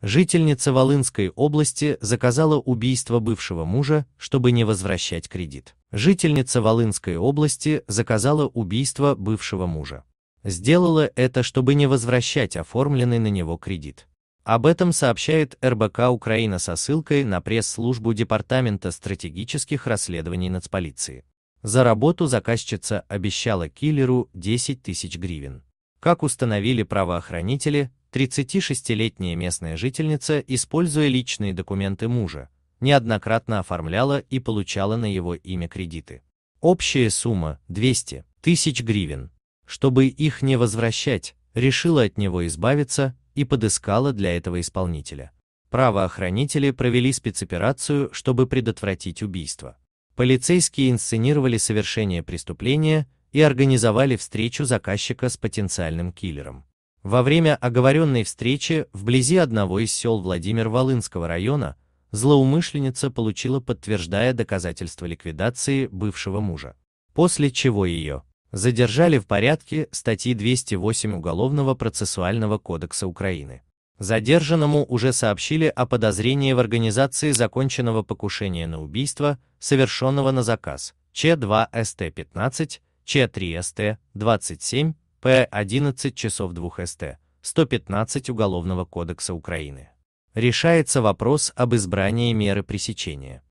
Жительница Волынской области заказала убийство бывшего мужа, чтобы не возвращать кредит. Жительница Волынской области заказала убийство бывшего мужа. Сделала это, чтобы не возвращать оформленный на него кредит. Об этом сообщает РБК Украина со ссылкой на пресс-службу Департамента стратегических расследований нацполиции. За работу заказчица обещала киллеру 10 тысяч гривен. Как установили правоохранители, 36-летняя местная жительница, используя личные документы мужа, неоднократно оформляла и получала на его имя кредиты. Общая сумма – 200 тысяч гривен. Чтобы их не возвращать, решила от него избавиться и подыскала для этого исполнителя. Правоохранители провели спецоперацию, чтобы предотвратить убийство. Полицейские инсценировали совершение преступления и организовали встречу заказчика с потенциальным киллером. Во время оговоренной встречи вблизи одного из сел Владимир-Волынского района злоумышленница получила подтверждая доказательства ликвидации бывшего мужа, после чего ее задержали в порядке статьи 208 Уголовного процессуального кодекса Украины. Задержанному уже сообщили о подозрении в организации законченного покушения на убийство, совершенного на заказ Ч2СТ-15, Ч3СТ-27, П. 11 часов 2 СТ, 115 Уголовного кодекса Украины. Решается вопрос об избрании меры пресечения.